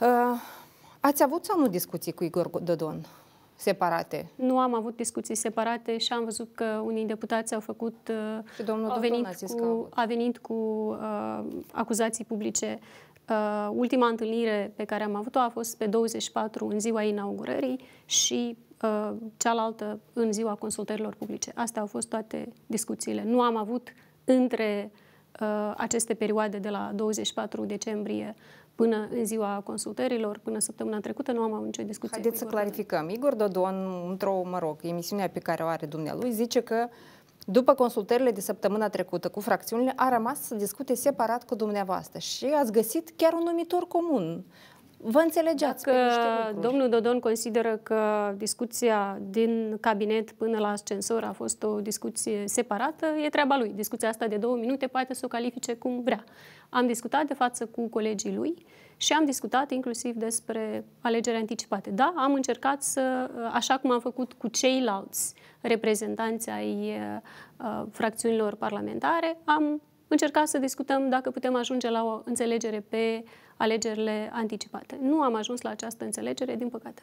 Uh, ați avut sau nu discuții cu Igor Dodon separate? Nu am avut discuții separate și am văzut că unii deputați au făcut... Uh, și domnul au venit Dodon a, cu, au... a venit cu uh, acuzații publice. Uh, ultima întâlnire pe care am avut-o a fost pe 24 în ziua inaugurării și uh, cealaltă în ziua consultărilor publice. Astea au fost toate discuțiile. Nu am avut între uh, aceste perioade de la 24 decembrie până în ziua consultărilor, până săptămâna trecută, nu am avut nicio discuție Haideți să Igor clarificăm. Igor Dodon, într-o, mă rog, emisiunea pe care o are dumnealui, zice că după consultările de săptămâna trecută cu fracțiunile, a rămas să discute separat cu dumneavoastră și ați găsit chiar un numitor comun vă înțelegeați Dacă pe niște lucruri. domnul Dodon consideră că discuția din cabinet până la ascensor a fost o discuție separată, e treaba lui. Discuția asta de două minute poate să o califice cum vrea. Am discutat de față cu colegii lui și am discutat inclusiv despre alegeri anticipate. Da, am încercat să, așa cum am făcut cu ceilalți reprezentanți ai uh, fracțiunilor parlamentare, am încerca să discutăm dacă putem ajunge la o înțelegere pe alegerile anticipate. Nu am ajuns la această înțelegere, din păcate.